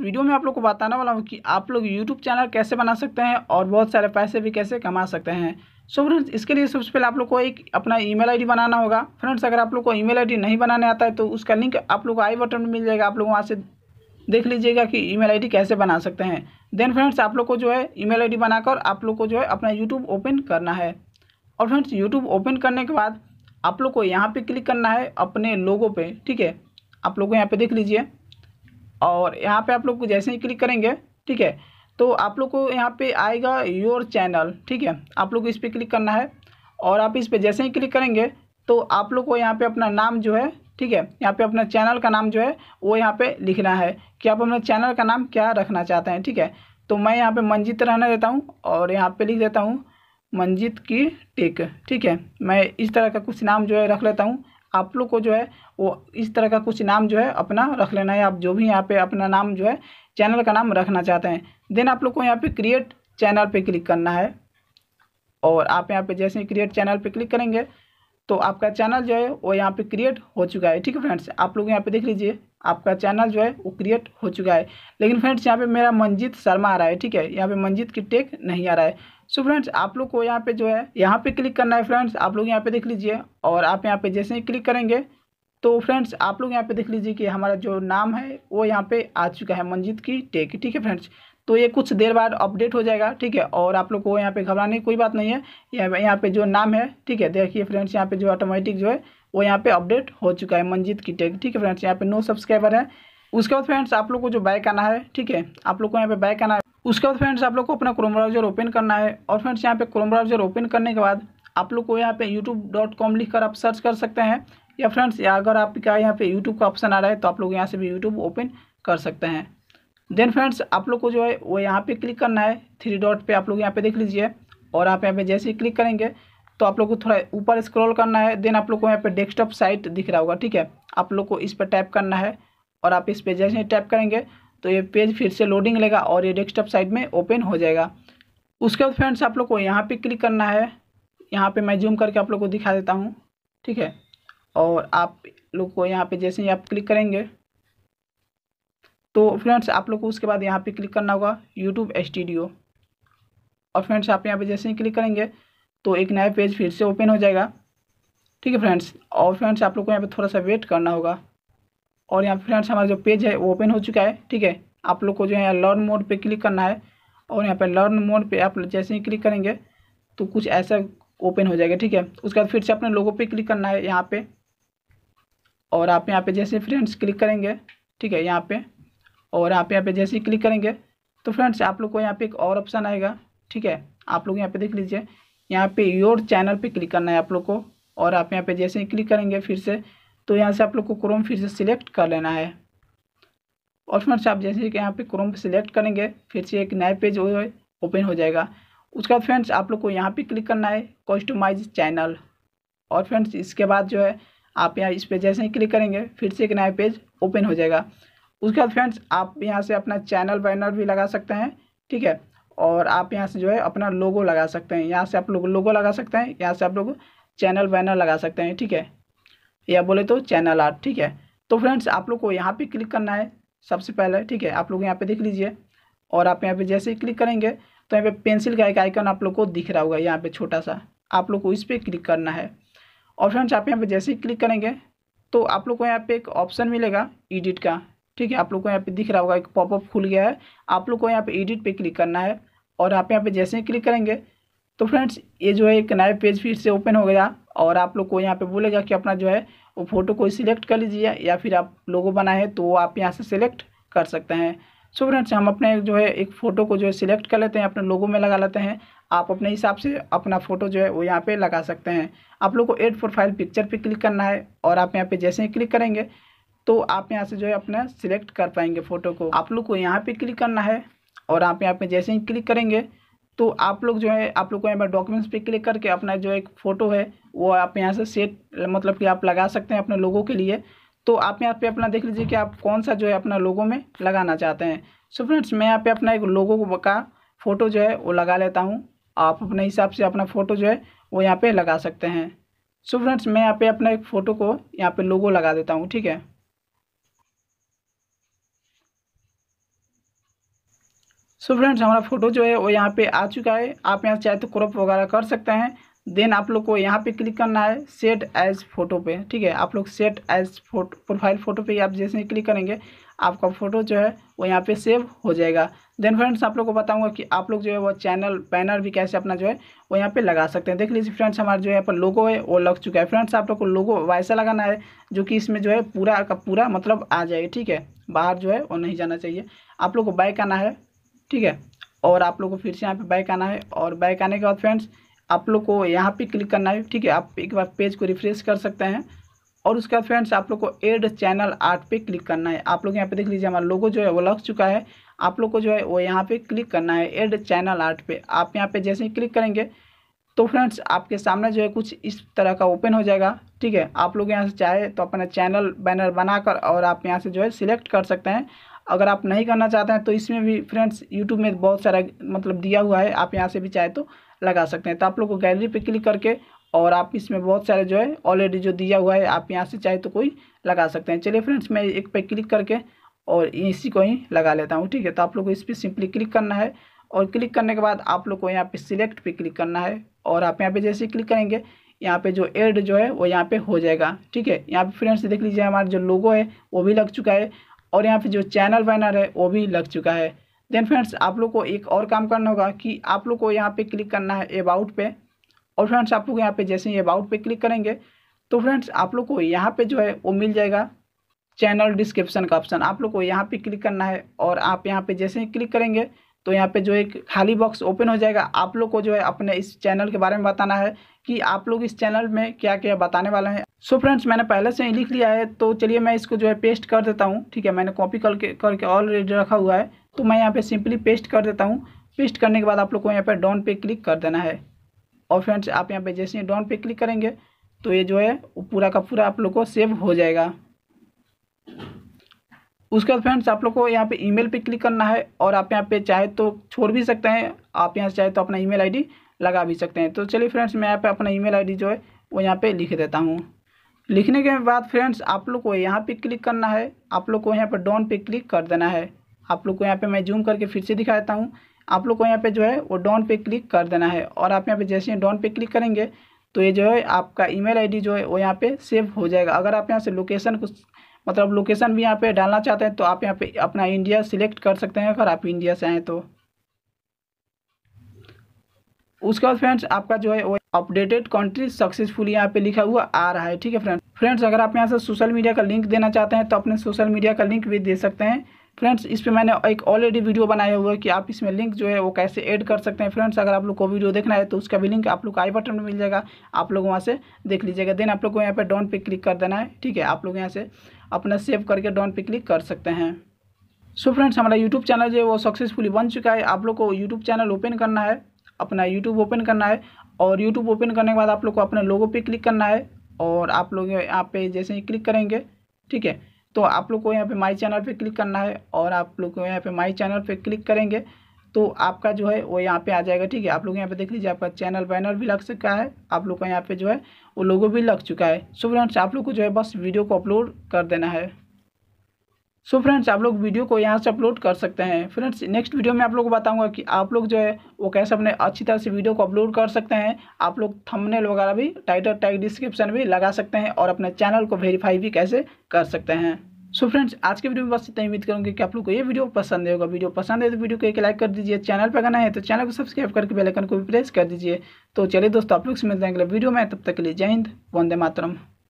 video में आप लोग को बताने वाला हूँ कि आप लोग यूट्यूब चैनल कैसे बना सकते हैं और बहुत सारे पैसे भी कैसे कमा सकते हैं सो so फ्रेंड्स इसके लिए सबसे पहले आप लोग को एक अपना ईमेल आईडी बनाना होगा फ्रेंड्स अगर आप लोग को ईमेल आईडी नहीं बनाने आता है तो उसका लिंक आप लोग को आई बटन में मिल जाएगा आप लोग वहाँ से देख लीजिएगा कि ईमेल आईडी कैसे बना सकते हैं देन फ्रेंड्स आप लोग को जो है ईमेल आईडी बनाकर आप लोग को जो है अपना यूट्यूब ओपन करना है और फ्रेंड्स यूट्यूब ओपन करने के बाद आप लोग को यहाँ पर क्लिक करना है अपने लोगों पर ठीक है आप लोग को यहाँ पे देख लीजिए और यहाँ पे आप लोग को जैसे ही क्लिक करेंगे ठीक है तो आप लोग को यहाँ पे आएगा योर चैनल ठीक है आप लोग को इस पर क्लिक करना है और आप इस पर जैसे ही क्लिक करेंगे तो आप लोग को यहाँ पे अपना नाम जो है ठीक है यहाँ पे अपना चैनल का नाम जो है वो यहाँ पे लिखना है कि आप अपने चैनल का नाम क्या रखना चाहते हैं ठीक है तो मैं यहाँ पर मंजित रहना देता हूँ और यहाँ पर लिख देता हूँ मंजित की टेक ठीक है मैं इस तरह का कुछ नाम जो है रख लेता हूँ आप लोग को जो है वो इस तरह का कुछ नाम जो है अपना रख लेना है आप जो भी यहाँ पे अपना नाम जो है चैनल का नाम रखना चाहते हैं देन आप लोग को यहाँ पे क्रिएट चैनल पे क्लिक करना है और आप यहाँ पे जैसे ही क्रिएट चैनल पे क्लिक करेंगे तो आपका चैनल जो है वो यहाँ पे क्रिएट हो चुका है ठीक है फ्रेंड्स आप लोग यहाँ पे देख लीजिए आपका चैनल जो है वो क्रिएट हो चुका है लेकिन फ्रेंड्स यहाँ पे मेरा मंजीत शर्मा आ रहा है ठीक है यहाँ पे मंजीत की टेक नहीं आ रहा है सो so फ्रेंड्स आप लोग को यहाँ पे जो है यहाँ पे क्लिक करना है फ्रेंड्स आप लोग यहाँ पे देख लीजिए और आप यहाँ पे जैसे ही क्लिक करेंगे तो फ्रेंड्स आप लोग यहाँ पे देख लीजिए कि हमारा जो नाम है वो यहाँ पे आ चुका है मंजीत की टेक ठीक है फ्रेंड्स तो ये कुछ देर बाद अपडेट हो जाएगा ठीक है और आप लोग को यहाँ पे घबराने की कोई बात नहीं है यहाँ पे जो नाम है ठीक है देखिए फ्रेंड्स यहाँ पे जो ऑटोमेटिक जो है वो यहाँ पे अपडेट हो चुका है मंजीत की टेक ठीक है फ्रेंड्स यहाँ पे नो सब्सक्राइबर है उसके बाद फ्रेंड्स आप लोग को जो बैक आना है ठीक है आप लोग को यहाँ पे बैक आना है उसके बाद फ्रेंड्स आप लोग को अपना क्रोम ब्राउजर ओपन करना है और फ्रेंड्स यहाँ पे क्रोम ब्राउजर ओपन करने के बाद आप लोग को यहाँ पे youtube.com लिखकर आप सर्च कर सकते हैं या फ्रेंड्स अगर आपका यहाँ पे यूट्यूब का ऑप्शन आ रहा है तो आप लोग यहाँ से भी यूट्यूब ओपन कर सकते हैं देन फ्रेंड्स आप लोग को जो है वो यहाँ पे क्लिक करना है थ्री डॉट पे आप लोग यहाँ पे देख लीजिए और आप यहाँ पे जैसे ही क्लिक करेंगे तो आप लोग को थोड़ा ऊपर स्क्रॉल करना है देन आप लोग को यहाँ पे डेस्कटॉप साइट दिख रहा होगा ठीक है आप लोग को इस पर टाइप करना है और आप इस पर जैसे ही टैप करेंगे तो ये पेज फिर से लोडिंग लेगा और ये डेस्कटॉप साइट में ओपन हो जाएगा उसके बाद फ्रेंड्स आप लोग को यहाँ पर क्लिक करना है यहाँ पर मैं जूम करके आप लोग को दिखा देता हूँ ठीक है और आप लोग को यहाँ पर जैसे ही आप क्लिक करेंगे तो फ्रेंड्स आप लोग को उसके बाद यहाँ पे क्लिक करना होगा यूट्यूब स्टूडियो और फ्रेंड्स आप यहाँ पे जैसे ही क्लिक करेंगे तो एक नया पेज फिर से ओपन हो जाएगा ठीक है फ्रेंड्स और फ्रेंड्स आप लोग को यहाँ पे थोड़ा सा वेट करना होगा और यहाँ फ्रेंड्स हमारा जो पेज है वो ओपन हो चुका है ठीक है आप लोग को जो है लर्न मोड पर क्लिक करना है और यहाँ पर लर्न मोड पर आप जैसे ही क्लिक करेंगे तो कुछ ऐसा ओपन हो जाएगा ठीक है उसके बाद फिर से अपने लोगों पे क्लिक करना है यहाँ पे और आप यहाँ पे जैसे फ्रेंड्स क्लिक करेंगे ठीक है यहाँ पे और यहाँ पे यहाँ पे जैसे ही क्लिक करेंगे तो फ्रेंड्स आप लोग को यहाँ पे एक और ऑप्शन आएगा ठीक है आप लोग यहाँ पे देख लीजिए यहाँ पे योर चैनल पे क्लिक करना है आप लोग को और आप यहाँ पे जैसे ही क्लिक करेंगे फिर से तो यहाँ से आप लोग को क्रोम फिर से सिलेक्ट कर लेना है और फ्रेंड्स आप जैसे कि यहाँ पर क्रोम सिलेक्ट करेंगे फिर से एक नया पेज ओपन हो जाएगा उसके बाद फ्रेंड्स आप लोग को यहाँ पर क्लिक करना है कस्टमाइज चैनल और फ्रेंड्स इसके बाद जो है आप यहाँ इस पर जैसे ही क्लिक करेंगे फिर से एक नया पेज ओपन हो जाएगा उसके बाद फ्रेंड्स आप यहाँ से अपना चैनल बैनर भी लगा सकते हैं ठीक है और आप यहाँ से जो है अपना लोगो लगा सकते हैं यहाँ से आप लोग लोगो लगा सकते हैं यहाँ से आप लोग चैनल बैनर लगा सकते हैं ठीक है या बोले तो चैनल आर्ट ठीक है तो फ्रेंड्स आप लोग को यहाँ पे क्लिक करना है सबसे पहले ठीक है आप लोग यहाँ पे देख लीजिए और आप यहाँ पे जैसे ही क्लिक करेंगे तो यहाँ पे पेंसिल का एक आइकन आप लोग को दिख रहा होगा यहाँ पे छोटा सा आप लोग को इस पर क्लिक करना है और फ्रेंड्स आप यहाँ पे जैसे ही क्लिक करेंगे तो आप लोग को यहाँ पे एक ऑप्शन मिलेगा एडिट का ठीक है आप लोग को यहाँ पे दिख रहा होगा एक पॉपअप खुल गया है आप लोग को यहाँ पे एडिट पे क्लिक करना है और आप यहाँ पे जैसे ही क्लिक करेंगे तो फ्रेंड्स ये जो है एक नया पेज फिर से ओपन हो गया और आप लोग को यहाँ पे बोलेगा कि अपना जो है वो फ़ोटो को सिलेक्ट कर लीजिए या फिर आप लोगो बनाए तो वो आप यहाँ से सिलेक्ट कर सकते हैं सो फ्रेंड्स हम अपने जो है एक फ़ोटो को जो है सिलेक्ट कर लेते हैं अपने लोगों में लगा लेते हैं आप अपने हिसाब से अपना फ़ोटो जो है वो यहाँ पर लगा सकते हैं आप लोग को एड प्रोफाइल पिक्चर पर क्लिक करना है और आप यहाँ पर जैसे ही क्लिक करेंगे तो आप यहाँ से जो है अपना सिलेक्ट कर पाएंगे फ़ोटो को आप लोग को यहाँ पे क्लिक करना है और आप यहाँ पे जैसे ही क्लिक करेंगे तो आप लोग जो है आप लोग को यहाँ पर डॉक्यूमेंट्स पे क्लिक करके अपना जो एक फ़ोटो है वो आप यहाँ से सेट मतलब कि आप लगा सकते हैं अपने लोगों के लिए तो आप यहाँ पे अपना देख लीजिए कि आप कौन सा जो है अपना लोगों में लगाना चाहते हैं सो फ्रेंड्स मैं यहाँ पे अपना एक लोगों का फ़ोटो जो है वो लगा लेता हूँ आप अपने हिसाब से अपना फ़ोटो जो है वो यहाँ पे लगा सकते हैं सो फ्रेंड्स मैं यहाँ पे अपना एक फ़ोटो को यहाँ पे लोगो लगा देता हूँ ठीक है सो फ्रेंड्स हमारा फोटो जो है वो यहाँ पे आ चुका है आप यहाँ चाहे तो क्रॉप वगैरह कर सकते हैं देन आप लोग को यहाँ पे क्लिक करना है सेट एज फोटो पे ठीक है आप लोग set as photo profile photo पे आप जैसे ही क्लिक करेंगे आपका फ़ोटो जो है वो यहाँ पे सेव हो जाएगा देन फ्रेंड्स आप लोग को बताऊंगा कि आप लोग जो है वो चैनल बैनर भी कैसे अपना जो है वो यहाँ पे लगा सकते हैं देख लीजिए फ्रेंड्स हमारा जो यहाँ पर लोगो है वो लग चुका है फ्रेंड्स आप लोग को लोगो वैसा लगाना है जो कि इसमें जो है पूरा का पूरा मतलब आ जाए ठीक है बाहर जो है वो नहीं जाना चाहिए आप लोग को बाइक आना है ठीक है और आप लोग को फिर से यहाँ पे बैक आना है और बैक आने के बाद फ्रेंड्स आप लोग को यहाँ पे क्लिक करना है ठीक है आप एक बार पेज को रिफ्रेश कर सकते हैं और उसके बाद फ्रेंड्स आप लोग को एड चैनल आर्ट पे क्लिक करना है आप लोग यहाँ पे देख लीजिए हमारा लोगो जो है वो लग चुका है आप लोग को जो है वो यहाँ पे क्लिक करना है एड चैनल आर्ट पे आप यहाँ पे जैसे ही क्लिक करेंगे तो फ्रेंड्स आपके सामने जो है कुछ इस तरह का ओपन हो जाएगा ठीक है आप लोग यहाँ से चाहे तो अपना चैनल बैनर बनाकर और आप यहाँ से जो है सिलेक्ट कर सकते हैं अगर आप नहीं करना चाहते हैं तो इसमें भी फ्रेंड्स यूट्यूब में बहुत सारा मतलब दिया हुआ है आप यहाँ से भी चाहे तो लगा सकते हैं तो आप लोग को गैलरी पे क्लिक करके और आप इसमें बहुत सारे जो है ऑलरेडी जो दिया हुआ है आप यहाँ से चाहे तो कोई लगा सकते हैं चलिए फ्रेंड्स मैं एक पे क्लिक करके और इसी को ही लगा लेता हूँ ठीक है तो आप लोग को इस पर सिंपली क्लिक करना है और क्लिक करने के बाद आप लोग को यहाँ पे सिलेक्ट पे क्लिक करना है और आप यहाँ पे जैसे क्लिक करेंगे यहाँ पे जो एड जो है वो यहाँ पे हो जाएगा ठीक है यहाँ पे फ्रेंड्स देख लीजिए हमारा जो लोगो है वो भी लग चुका है और यहाँ पे जो चैनल बैनर है वो भी लग चुका है देन फ्रेंड्स आप लोग को एक और काम करना होगा कि आप लोग को यहाँ पे क्लिक करना है अबाउट पे और फ्रेंड्स आप लोग यहाँ पे जैसे ही अबाउट पे क्लिक करेंगे तो फ्रेंड्स आप लोग को यहाँ पे जो है वो मिल जाएगा चैनल डिस्क्रिप्शन का ऑप्शन आप लोग को यहाँ पे क्लिक करना है और आप यहाँ पे जैसे ही क्लिक करेंगे तो यहाँ पे जो एक खाली बॉक्स ओपन हो जाएगा आप लोग को जो है अपने इस चैनल के बारे में बताना है कि आप लोग इस चैनल में क्या क्या बताने वाले हैं सो so फ्रेंड्स मैंने पहले से ही लिख लिया है तो चलिए मैं इसको जो है पेस्ट कर देता हूँ ठीक है मैंने कॉपी करके करके ऑलरेडी रखा हुआ है तो मैं यहाँ पे सिंपली पेस्ट कर देता हूँ पेस्ट करने के बाद आप लोग को यहाँ पे डॉन पे क्लिक कर देना है और फ्रेंड्स आप यहाँ पे जैसे ही डॉन पे क्लिक करेंगे तो ये जो है पूरा का पूरा आप लोग को सेव हो जाएगा उसके बाद फ्रेंड्स आप लोग को यहाँ पे ईमेल पे क्लिक करना है और आप यहाँ पे चाहे तो छोड़ भी सकते हैं आप यहाँ से चाहे तो अपना ईमेल आईडी लगा भी सकते हैं तो चलिए फ्रेंड्स मैं यहाँ पे अपना ईमेल आईडी जो है वो यहाँ पे लिख देता हूँ लिखने के बाद फ्रेंड्स आप लोग को यहाँ पे क्लिक करना है आप लोग को यहाँ पर डॉन पे क्लिक कर देना है आप लोग को यहाँ पे मैं जूम करके फिर से दिखा देता हूँ आप लोग को यहाँ पे जो है वो डॉन पे क्लिक कर देना है और आप यहाँ पे जैसे ही डॉन पे क्लिक करेंगे तो ये जो है आपका ईमेल आईडी जो है वो यहाँ पे सेव हो जाएगा अगर आप यहाँ से लोकेशन कुछ मतलब लोकेशन भी यहाँ पे डालना चाहते हैं तो आप यहाँ पे अपना इंडिया सिलेक्ट कर सकते हैं अगर आप इंडिया से आएँ तो उसके बाद फ्रेंड्स आपका जो है अपडेटेड कंट्री सक्सेसफुली यहाँ पे लिखा हुआ आ रहा है ठीक है फ्रेंड फ्रेंड्स अगर आप यहाँ से सोशल मीडिया का लिंक देना चाहते हैं तो अपने सोशल मीडिया का लिंक भी दे सकते हैं फ्रेंड्स इस पर मैंने एक ऑलरेडी वीडियो बनाया हुआ है कि आप इसमें लिंक जो है वो कैसे ऐड कर सकते हैं फ्रेंड्स अगर आप लोग को वीडियो देखना है तो उसका भी लिंक आप लोग को आई बटन में मिल जाएगा आप लोग वहाँ से देख लीजिएगा देन आप लोग को यहाँ पे डॉन पे क्लिक कर देना है ठीक है आप लोग यहाँ से अपना सेव करके डॉन पे क्लिक कर सकते हैं सो so फ्रेंड्स हमारा यूट्यूब चैनल जो है वो सक्सेसफुली बन चुका है आप लोग को यूट्यूब चैनल ओपन करना है अपना यूट्यूब ओपन करना है और यूट्यूब ओपन करने के बाद आप लोग को अपने लोगों पर क्लिक करना है और आप लोग यहाँ पे जैसे ही क्लिक करेंगे ठीक है तो आप लोग को यहाँ पे माई चैनल पे क्लिक करना है और आप लोग को यहाँ पे माई चैनल पे क्लिक करेंगे तो आपका जो है वो यहाँ पे आ जाएगा ठीक है आप लोग यहाँ पे देख लीजिए आपका चैनल बैनर भी लग चुका है आप लोग का यहाँ पे जो है वो लोगो भी लग चुका है सो फ्रेंड्स आप लोग को जो है बस वीडियो को अपलोड कर देना है सो so फ्रेंड्स आप लोग वीडियो को यहाँ से अपलोड कर सकते हैं फ्रेंड्स नेक्स्ट वीडियो में आप लोग को बताऊंगा कि आप लोग जो है वो कैसे अपने अच्छी तरह से वीडियो को अपलोड कर सकते हैं आप लोग थंबनेल वगैरह भी टाइटल टैग डिस्क्रिप्शन भी लगा सकते हैं और अपने चैनल को वेरीफाई भी कैसे कर सकते हैं सो so फ्रेंड्स आज के वीडियो में बस इतना उम्मीद करूँगी कि आप लोग को ये वीडियो पसंद होगा वीडियो पसंद है तो वीडियो को एक लाइक कर दीजिए चैनल पर गाना है तो चैनल को सब्सक्राइब करके बेलाइकन को भी प्रेस कर दीजिए तो चलिए दोस्तों आप लोग से मिलते हैं अगले वीडियो में तब तक के लिए जय हिंद वंदे मातरम